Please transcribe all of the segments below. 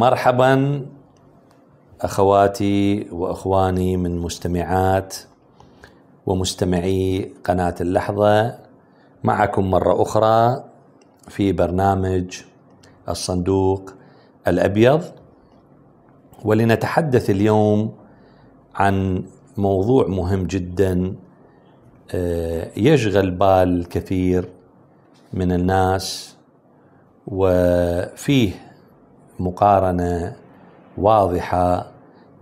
مرحبا اخواتي واخواني من مستمعات ومستمعي قناه اللحظه معكم مره اخرى في برنامج الصندوق الابيض ولنتحدث اليوم عن موضوع مهم جدا آه، يشغل بال كثير من الناس وفيه مقارنه واضحه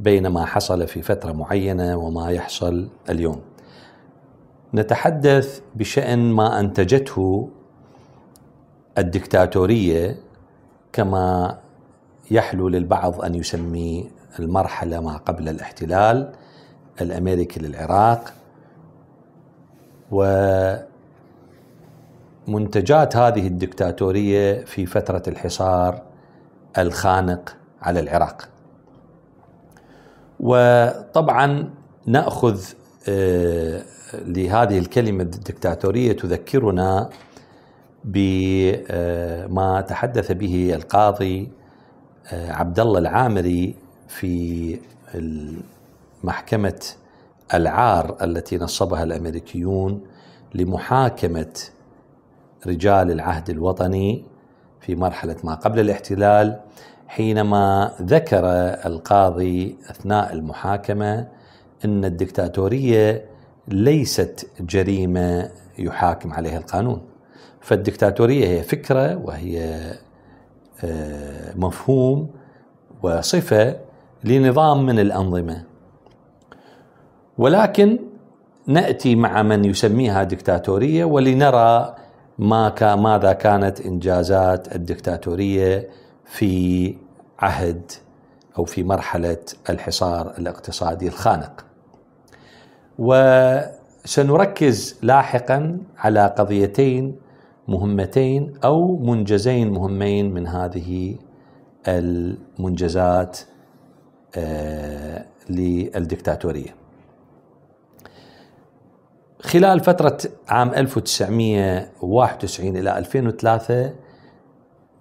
بين ما حصل في فتره معينه وما يحصل اليوم. نتحدث بشان ما انتجته الدكتاتوريه كما يحلو للبعض ان يسمي المرحله ما قبل الاحتلال الامريكي للعراق ومنتجات هذه الدكتاتوريه في فتره الحصار الخانق على العراق وطبعا ناخذ آه، لهذه الكلمه الدكتاتوريه تذكرنا بما آه، تحدث به القاضي آه، عبد الله العامري في محكمه العار التي نصبها الامريكيون لمحاكمه رجال العهد الوطني في مرحلة ما قبل الاحتلال حينما ذكر القاضي أثناء المحاكمة أن الدكتاتورية ليست جريمة يحاكم عليها القانون فالدكتاتورية هي فكرة وهي آه، مفهوم وصفة لنظام من الأنظمة ولكن نأتي مع من يسميها دكتاتورية ولنرى ما ماذا كانت إنجازات الدكتاتورية في عهد أو في مرحلة الحصار الاقتصادي الخانق وسنركز لاحقا على قضيتين مهمتين أو منجزين مهمين من هذه المنجزات آه، للدكتاتورية خلال فترة عام 1991 إلى 2003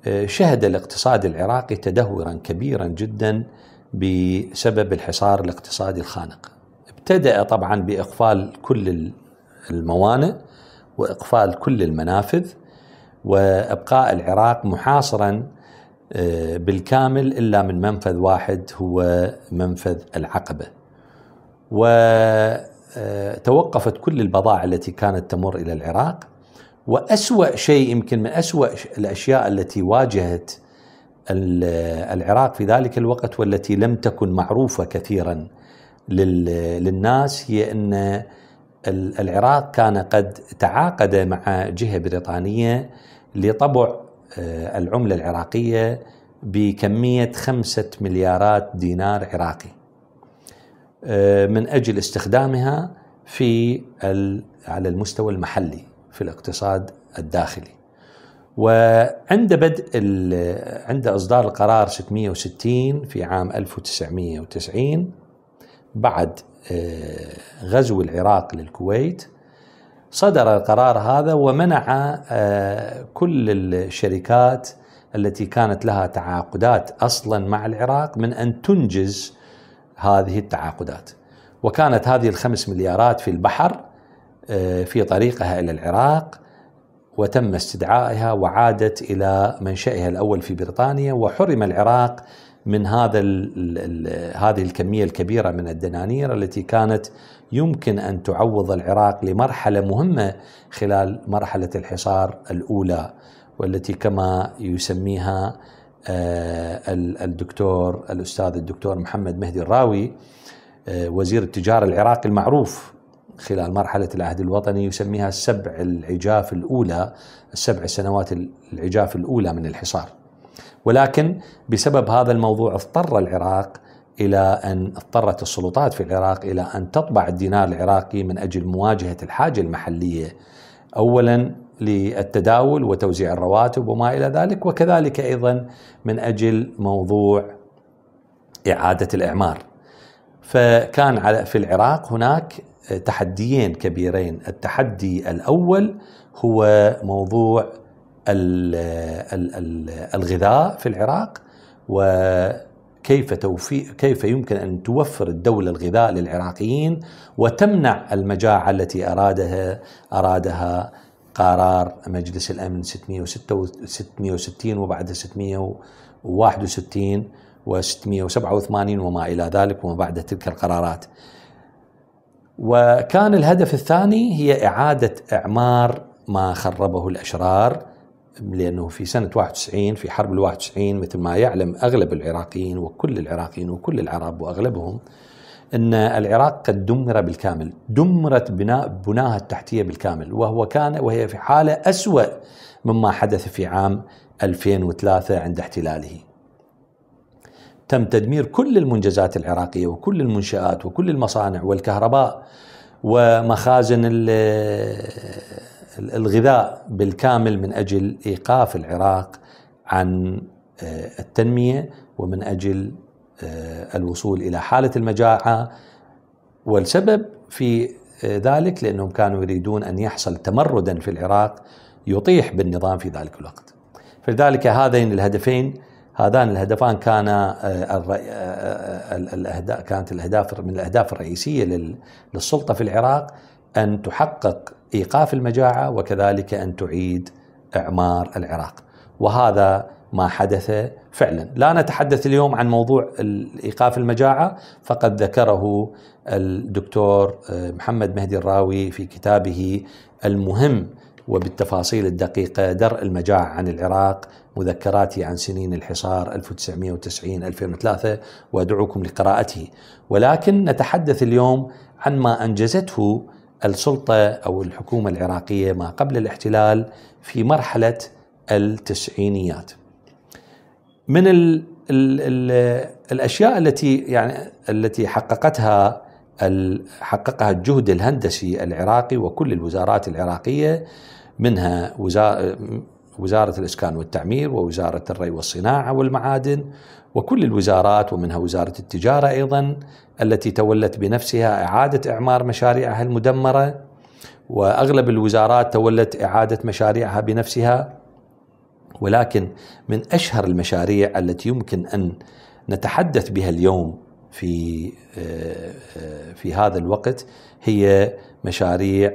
آه، شهد الاقتصاد العراقي تدهورا كبيرا جدا بسبب الحصار الاقتصادي الخانق ابتدأ طبعا بإقفال كل الموانئ وإقفال كل المنافذ وإبقاء العراق محاصرا آه، بالكامل إلا من منفذ واحد هو منفذ العقبة و آه، توقفت كل البضائع التي كانت تمر إلى العراق وأسوأ شيء يمكن من أسوأ الأشياء التي واجهت العراق في ذلك الوقت والتي لم تكن معروفة كثيرا للناس هي أن العراق كان قد تعاقد مع جهة بريطانية لطبع آه، العملة العراقية بكمية خمسة مليارات دينار عراقي آه، من اجل استخدامها في على المستوى المحلي في الاقتصاد الداخلي. وعند بدء عند اصدار القرار 660 في عام 1990 بعد آه، غزو العراق للكويت صدر القرار هذا ومنع آه، كل الشركات التي كانت لها تعاقدات اصلا مع العراق من ان تنجز هذه التعاقدات وكانت هذه الخمس مليارات في البحر آه، في طريقها إلى العراق وتم استدعائها وعادت إلى منشئها الأول في بريطانيا وحرم العراق من هذا هذه الكمية الكبيرة من الدنانير التي كانت يمكن أن تعوض العراق لمرحلة مهمة خلال مرحلة الحصار الأولى والتي كما يسميها آه، الدكتور الأستاذ الدكتور محمد مهدي الراوي آه، وزير التجارة العراقي المعروف خلال مرحلة العهد الوطني يسميها السبع العجاف الأولى السبع سنوات العجاف الأولى من الحصار ولكن بسبب هذا الموضوع اضطر العراق إلى أن اضطرت السلطات في العراق إلى أن تطبع الدينار العراقي من أجل مواجهة الحاجة المحلية أولا للتداول وتوزيع الرواتب وما الى ذلك وكذلك ايضا من اجل موضوع اعاده الاعمار. فكان على في العراق هناك تحديين كبيرين، التحدي الاول هو موضوع الغذاء في العراق وكيف توفي كيف يمكن ان توفر الدوله الغذاء للعراقيين وتمنع المجاعه التي ارادها ارادها قرار مجلس الامن 666 وبعدها 661 و687 وما الى ذلك وما بعد تلك القرارات. وكان الهدف الثاني هي اعاده اعمار ما خربه الاشرار لانه في سنه 91 في حرب ال 91 مثل ما يعلم اغلب العراقيين وكل العراقيين وكل العرب واغلبهم أن العراق قد دمر بالكامل دمرت بناء بناها التحتية بالكامل وهو كان وهي في حالة أسوأ مما حدث في عام 2003 عند احتلاله تم تدمير كل المنجزات العراقية وكل المنشآت وكل المصانع والكهرباء ومخازن الغذاء بالكامل من أجل إيقاف العراق عن آه، التنمية ومن أجل آه، الوصول إلى حالة المجاعة والسبب في آه، ذلك لأنهم كانوا يريدون أن يحصل تمردا في العراق يطيح بالنظام في ذلك الوقت فلذلك هذين الهدفين هذان الهدفان كانا آه، كانت الاهداف من الاهداف الرئيسيه للسلطه في العراق ان تحقق ايقاف المجاعه وكذلك ان تعيد اعمار العراق وهذا ما حدث فعلا لا نتحدث اليوم عن موضوع إيقاف المجاعة فقد ذكره الدكتور آه، محمد مهدي الراوي في كتابه المهم وبالتفاصيل الدقيقة درء المجاعة عن العراق مذكراتي عن سنين الحصار 1990 2003 وادعوكم لقراءته ولكن نتحدث اليوم عن ما انجزته السلطه او الحكومه العراقيه ما قبل الاحتلال في مرحله التسعينيات. من الـ الـ الـ الاشياء التي يعني التي حققتها حققها الجهد الهندسي العراقي وكل الوزارات العراقيه منها وزارة الإسكان والتعمير ووزارة الري والصناعة والمعادن وكل الوزارات ومنها وزارة التجارة أيضا التي تولت بنفسها إعادة إعمار مشاريعها المدمرة وأغلب الوزارات تولت إعادة مشاريعها بنفسها ولكن من أشهر المشاريع التي يمكن أن نتحدث بها اليوم في آه، آه، في هذا الوقت هي مشاريع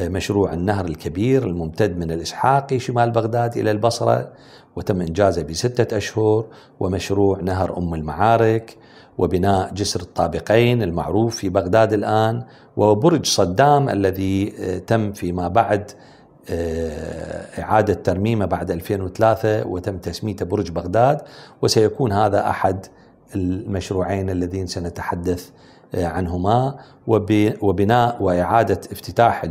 آه، مشروع النهر الكبير الممتد من الإسحاقي شمال بغداد إلى البصرة وتم إنجازه بستة أشهر ومشروع نهر أم المعارك وبناء جسر الطابقين المعروف في بغداد الآن وبرج صدام الذي تم فيما بعد آه، إعادة ترميمه بعد 2003 وتم تسميته برج بغداد وسيكون هذا أحد المشروعين الذين سنتحدث آه، عنهما وبناء وإعادة افتتاح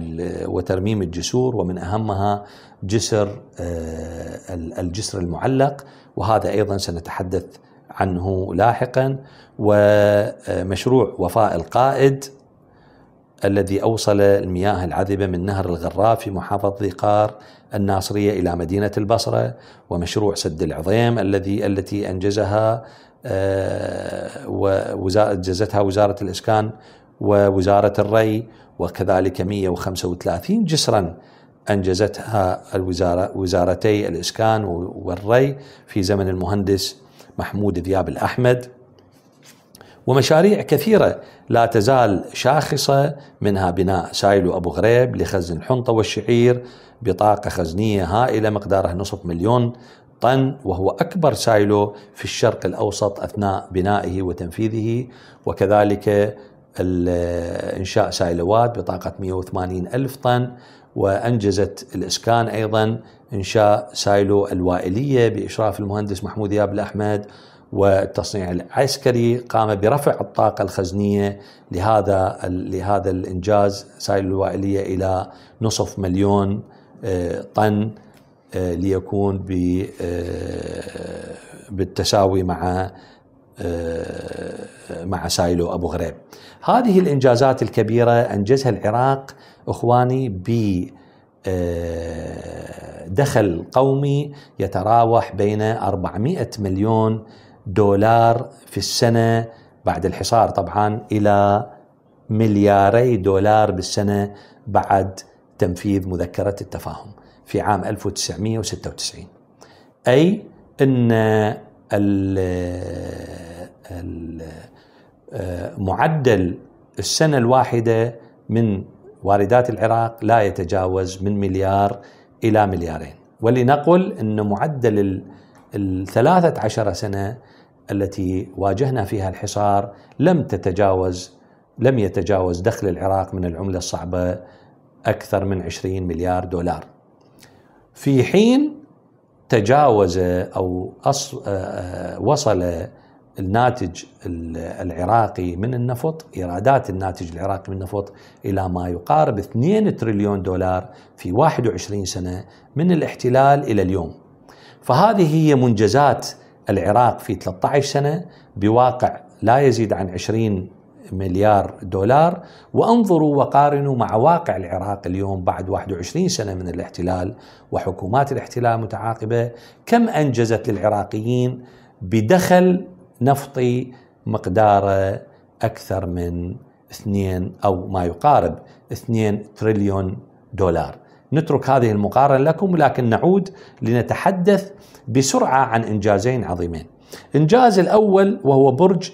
وترميم الجسور ومن أهمها جسر آه، الجسر المعلق وهذا أيضا سنتحدث عنه لاحقا ومشروع وفاء القائد الذي أوصل المياه العذبة من نهر الغراف في محافظة قار الناصرية إلى مدينة البصرة ومشروع سد العظيم الذي التي أنجزها آه، وجزتها وزارة الإسكان ووزارة الري وكذلك 135 جسرا أنجزتها الوزارة وزارتي الإسكان والري في زمن المهندس محمود ذياب الأحمد ومشاريع كثيرة لا تزال شاخصة منها بناء سايلو أبو غريب لخزن الحنطة والشعير بطاقة خزنية هائلة مقدارها نصف مليون طن وهو أكبر سايلو في الشرق الأوسط أثناء بنائه وتنفيذه وكذلك إنشاء سايلوات بطاقة 180 ألف طن وأنجزت الإسكان أيضا إنشاء سايلو الوائلية بإشراف المهندس محمود ياب الأحمد والتصنيع العسكري قام برفع الطاقة الخزنية لهذا لهذا الإنجاز سائل الوائلية إلى نصف مليون آه، طن آه، ليكون آه، بالتساوي مع مع سايلو أبو غريب هذه الإنجازات الكبيرة أنجزها العراق إخواني ب دخل قومي يتراوح بين 400 مليون دولار في السنة بعد الحصار طبعا إلى ملياري دولار بالسنة بعد تنفيذ مذكرة التفاهم في عام 1996 أي أن معدل السنة الواحدة من واردات العراق لا يتجاوز من مليار إلى مليارين ولنقل أن معدل الثلاثة عشر سنة التي واجهنا فيها الحصار لم تتجاوز لم يتجاوز دخل العراق من العملة الصعبة أكثر من 20 مليار دولار في حين تجاوز أو آه، وصل الناتج العراقي من النفط ايرادات الناتج العراقي من النفط الى ما يقارب 2 تريليون دولار في 21 سنه من الاحتلال الى اليوم. فهذه هي منجزات العراق في 13 سنة بواقع لا يزيد عن 20 مليار دولار وانظروا وقارنوا مع واقع العراق اليوم بعد 21 سنة من الاحتلال وحكومات الاحتلال متعاقبة كم أنجزت للعراقيين بدخل نفطي مقداره أكثر من 2 أو ما يقارب 2 تريليون دولار نترك هذه المقارنة لكم لكن نعود لنتحدث بسرعة عن إنجازين عظيمين إنجاز الأول وهو برج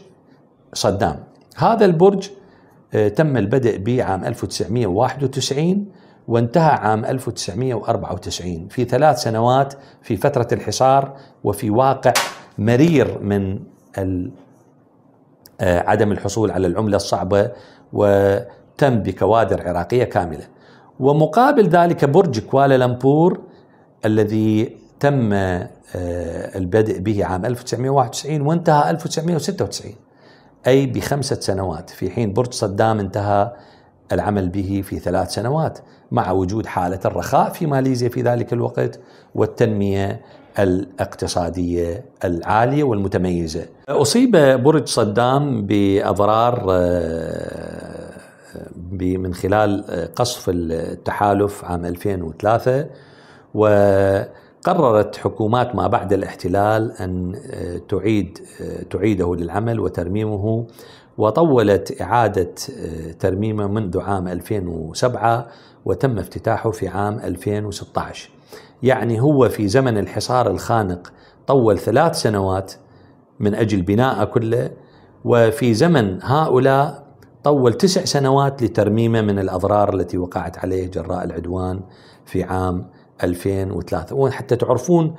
صدام هذا البرج آه، تم البدء به عام 1991 وانتهى عام 1994 في ثلاث سنوات في فترة الحصار وفي واقع مرير من آه، عدم الحصول على العملة الصعبة وتم بكوادر عراقية كاملة ومقابل ذلك برج كوالالمبور الذي تم آه، البدء به عام 1991 وانتهى 1996 أي بخمسة سنوات في حين برج صدام انتهى العمل به في ثلاث سنوات مع وجود حالة الرخاء في ماليزيا في ذلك الوقت والتنمية الاقتصادية العالية والمتميزة أصيب برج صدام بأضرار آه، من خلال آه، قصف التحالف عام 2003 وقررت حكومات ما بعد الاحتلال أن آه، تعيد آه، تعيده للعمل وترميمه وطولت إعادة ترميمه منذ عام 2007 وتم افتتاحه في عام 2016 يعني هو في زمن الحصار الخانق طول ثلاث سنوات من أجل بناءه كله وفي زمن هؤلاء طول تسع سنوات لترميمه من الأضرار التي وقعت عليه جراء العدوان في عام 2003 وحتى تعرفون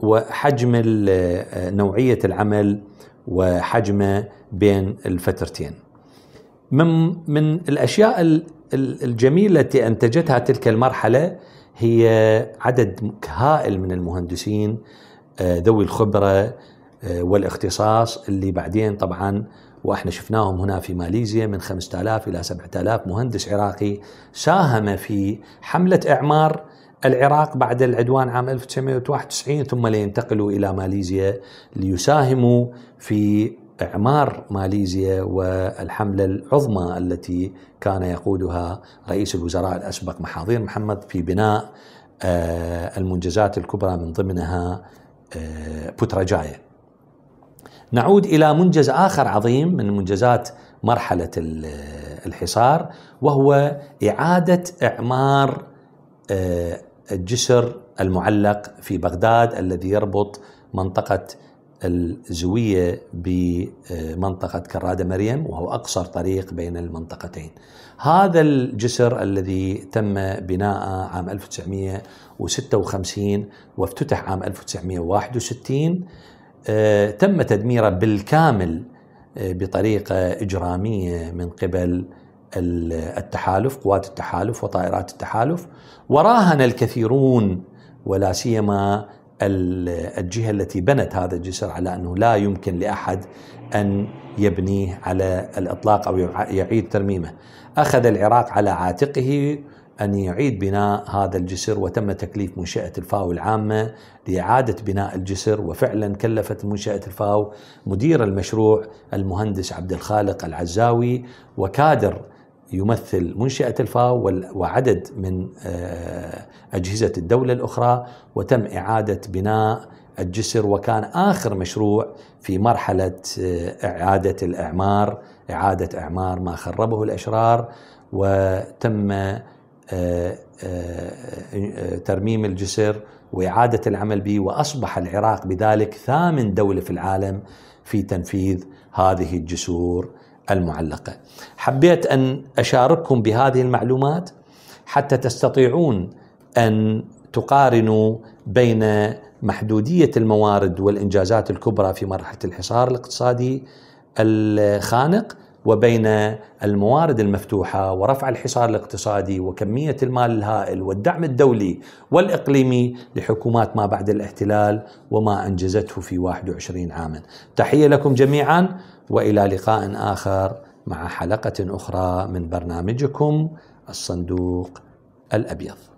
وحجم نوعية العمل وحجمه بين الفترتين من, من الأشياء الجميلة التي أنتجتها تلك المرحلة هي عدد هائل من المهندسين آه، ذوي الخبرة آه، والاختصاص اللي بعدين طبعا واحنا شفناهم هنا في ماليزيا من 5000 الى 7000 مهندس عراقي ساهم في حمله اعمار العراق بعد العدوان عام 1991 ثم لينتقلوا الى ماليزيا ليساهموا في اعمار ماليزيا والحمله العظمى التي كان يقودها رئيس الوزراء الاسبق محاضير محمد في بناء آه، المنجزات الكبرى من ضمنها آه، بوتراجايه. نعود الى منجز اخر عظيم من منجزات مرحله الحصار وهو اعاده اعمار آه، الجسر المعلق في بغداد الذي يربط منطقه الزوية بمنطقة كرادة مريم وهو أقصر طريق بين المنطقتين هذا الجسر الذي تم بناءه عام 1956 وافتتح عام 1961 آه، تم تدميره بالكامل آه، بطريقه اجراميه من قبل التحالف قوات التحالف وطائرات التحالف وراهن الكثيرون ولا سيما الجهه التي بنت هذا الجسر على انه لا يمكن لاحد ان يبنيه على الاطلاق او يعيد ترميمه. اخذ العراق على عاتقه أن يعيد بناء هذا الجسر وتم تكليف منشأة الفاو العامة لإعادة بناء الجسر وفعلا كلفت منشأة الفاو مدير المشروع المهندس عبد الخالق العزاوي وكادر يمثل منشأة الفاو وعدد من آه، أجهزة الدولة الأخرى وتم إعادة بناء الجسر وكان آخر مشروع في مرحلة آه، إعادة الإعمار إعادة إعمار ما خربه الأشرار وتم ترميم الجسر وإعادة العمل به وأصبح العراق بذلك ثامن دولة في العالم في تنفيذ هذه الجسور المعلقة حبيت أن أشارككم بهذه المعلومات حتى تستطيعون أن تقارنوا بين محدودية الموارد والإنجازات الكبرى في مرحلة الحصار الاقتصادي الخانق وبين الموارد المفتوحه ورفع الحصار الاقتصادي وكميه المال الهائل والدعم الدولي والاقليمي لحكومات ما بعد الاحتلال وما انجزته في 21 عاما. تحيه لكم جميعا والى لقاء اخر مع حلقه اخرى من برنامجكم الصندوق الابيض.